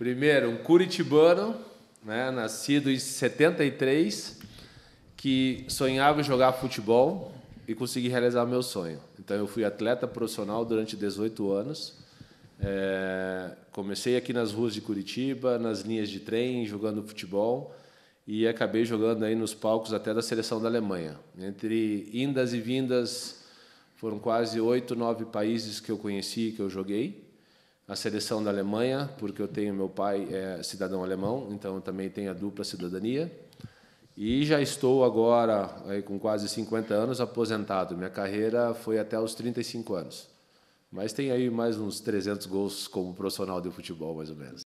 Primeiro, um curitibano, né, nascido em 73, que sonhava em jogar futebol e consegui realizar meu sonho. Então, eu fui atleta profissional durante 18 anos. É, comecei aqui nas ruas de Curitiba, nas linhas de trem, jogando futebol e acabei jogando aí nos palcos até da seleção da Alemanha. Entre indas e vindas, foram quase oito, nove países que eu conheci, que eu joguei a seleção da Alemanha, porque eu tenho meu pai é cidadão alemão, então eu também tenho a dupla cidadania. E já estou agora, aí, com quase 50 anos, aposentado. Minha carreira foi até os 35 anos. Mas tem aí mais uns 300 gols como profissional de futebol, mais ou menos.